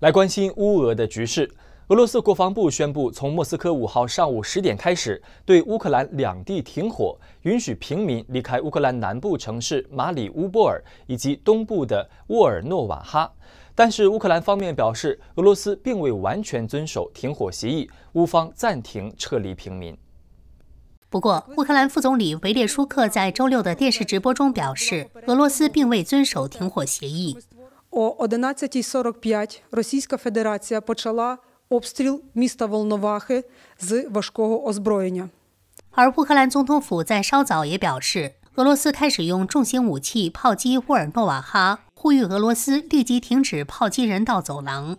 来关心乌俄的局势。俄罗斯国防部宣布，从莫斯科五号上午十点开始，对乌克兰两地停火，允许平民离开乌克兰南部城市马里乌波尔以及东部的沃尔诺瓦哈。但是乌克兰方面表示，俄罗斯并未完全遵守停火协议，乌方暂停撤离平民。不过，乌克兰副总理维列舒克在周六的电视直播中表示，俄罗斯并未遵守停火协议。O 11:45，俄罗斯联邦开始对沃洛诺瓦哈进行炮击。而乌克兰总统府在稍早也表示，俄罗斯开始用重型武器炮击沃尔诺瓦哈，呼吁俄罗斯立即停止炮击人道走廊。